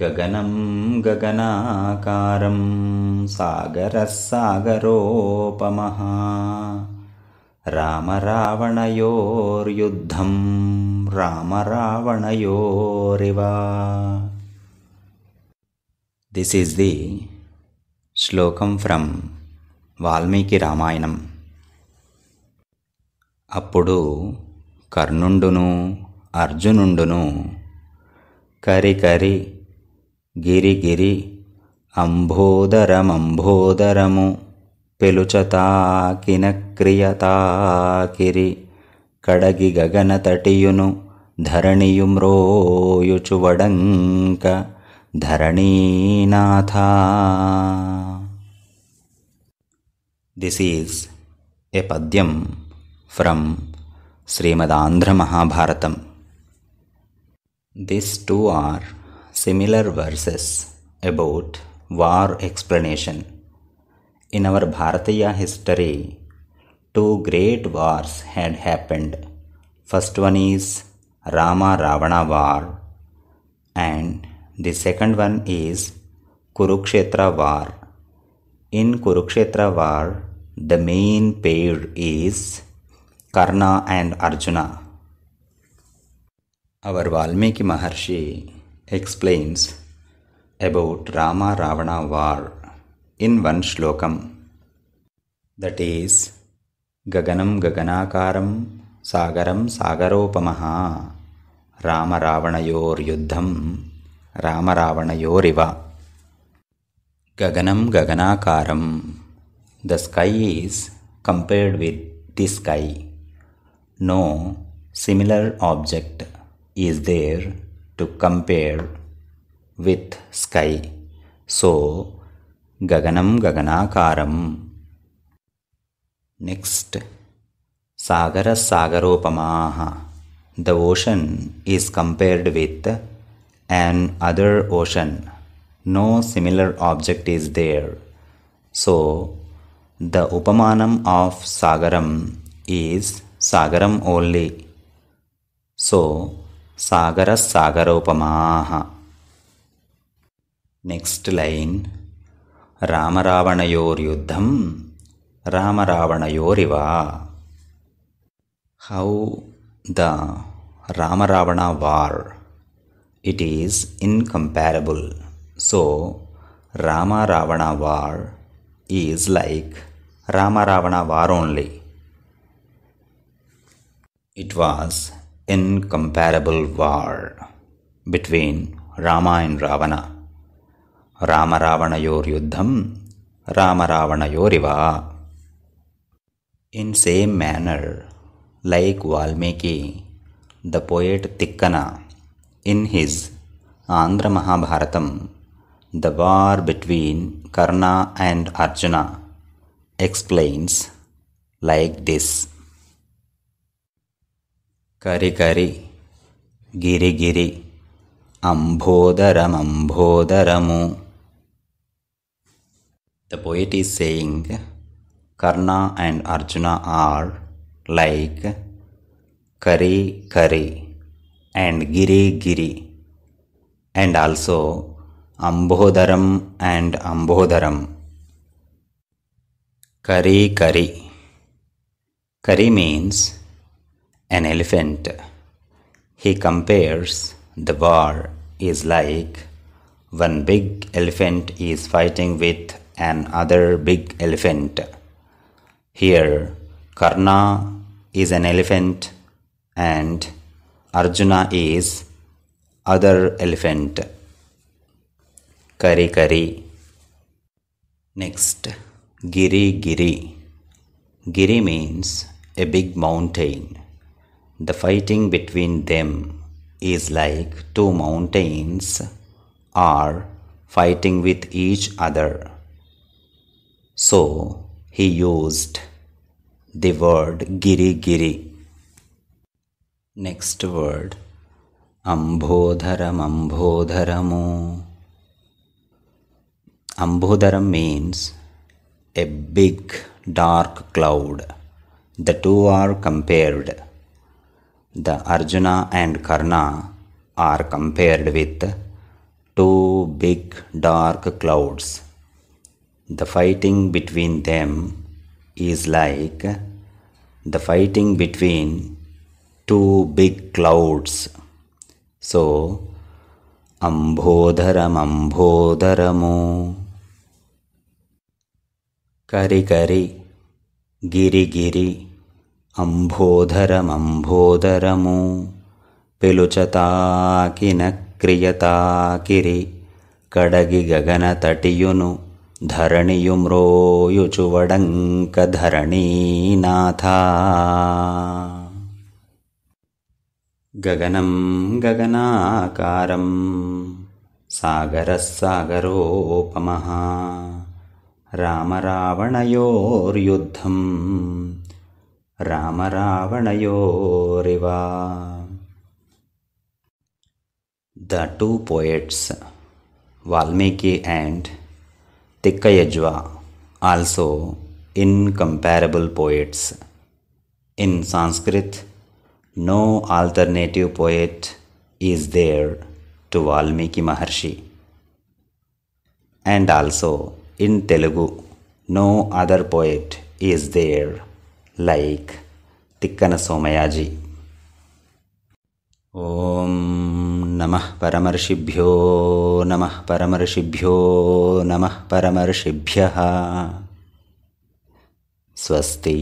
గగనం గగనాకారం సాగర సాగరోపమ రామరావణయోర్యుద్ధం రామరావణయోరివ this is the shlokam from Valmiki Ramayanam అప్పుడు కర్ణుండును అర్జునుండును కరి కరి गिरिगिरि अम्भोदरमम्भोदरमु पिलुचताकिनक्रियताकिरि धरणीनाथा धरणियुरोचुवडङ्कधरणीनाथा this is a padyam from Mahabharatam. These two are similar verses about war explanation. In our Bharatiya history, two great wars had happened. First one is Rama Ravana War, and the second one is Kurukshetra War. In Kurukshetra War, the main pair is Karna and Arjuna. Our Valmiki Maharshi explains about Rama Ravana war in one shlokam that is गगनं गगनाकारं सागरं सागरोपमः रामरावणयोर्युद्धं रामरावणयोरिव गगनं गगनाकारं the sky is compared with the sky no similar object is there to compare with sky. So, Gaganam Gaganakaram. Next, Sagara Sagaropamaha. The ocean is compared with an other ocean. No similar object is there. So, the Upamanam of Sagaram is Sagaram only. So, సాగరసాగరోపమాః next line రామరావణయోర్యుద్ధం రామరావణయోరివ how the Ramaravana war it is incomparable. So, Rama Ravana War is like Rama Ravana War only. It was incomparable war between Rama and Ravana. Rama yor Yuddham, Rama yoriva. In same manner, like Valmiki, the poet Tikkana, in his Andhra Mahabharatam, the war between Karna and Arjuna explains like this. करिकरि गिरिगिरि अम्भोदरमम्भोदरमु The poet is saying Karna and Arjuna are like Kari Kari and Giri Giri and also Ambhodaram and Ambhodaram. Kari Kari Kari means an elephant. He compares the war is like one big elephant is fighting with another big elephant. Here, Karna is an elephant and Arjuna is other elephant. Kari Kari. Next, Giri Giri. Giri means a big mountain. The fighting between them is like two mountains are fighting with each other. So he used the word giri giri. Next word Ambodharam ambodharamu." Ambodharam means a big dark cloud. The two are compared. The Arjuna and Karna are compared with two big dark clouds. The fighting between them is like the fighting between two big clouds. So, Ambhodharam Ambhodharamo Kari Kari Giri Giri अम्भोधरमम्भोदरमु पिलुचताकिनः क्रियताकिरि कडगिगगनतटियुनु धरणियुम्रोयुचुवडङ्कधरणीनाथा गगनं गगनाकारं सागरः सागरोपमः रामरावणयोर्युद्धम् ರಾಮರಾವಣಯೋರಿವ The two poets, Valmiki and Tikkayajva also incomparable poets. In Sanskrit, no alternative poet is there to Valmiki Maharshi. And also in Telugu, no other poet is there like Tikkana Somayaji ओम नमः परमर्षिभ्यो नमः परमर्षिभ्यो नमः परमर्षिभ्यः स्वस्ति